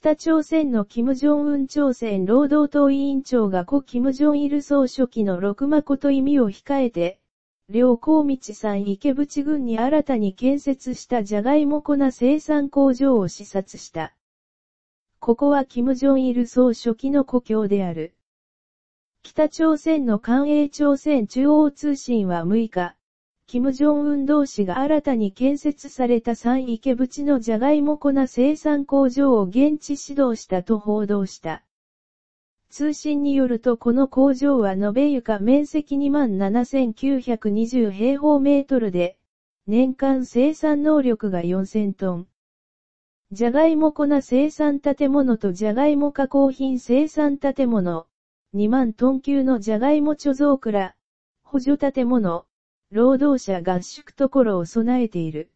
北朝鮮の金正恩朝鮮労働党委員長が故金正日総書記の六誠と意味を控えて、両光道さん池淵郡に新たに建設したじゃがいも粉生産工場を視察した。ここは金正日総書記の故郷である。北朝鮮の官営朝鮮中央通信は6日、金正恩同士が新たに建設された三池淵のジャガイモ粉生産工場を現地指導したと報道した。通信によるとこの工場は延べ床面積27,920平方メートルで、年間生産能力が4000トン。ジャガイモ粉生産建物とジャガイモ加工品生産建物、2万トン級のジャガイモ貯蔵倉、補助建物、労働者合宿所を備えている。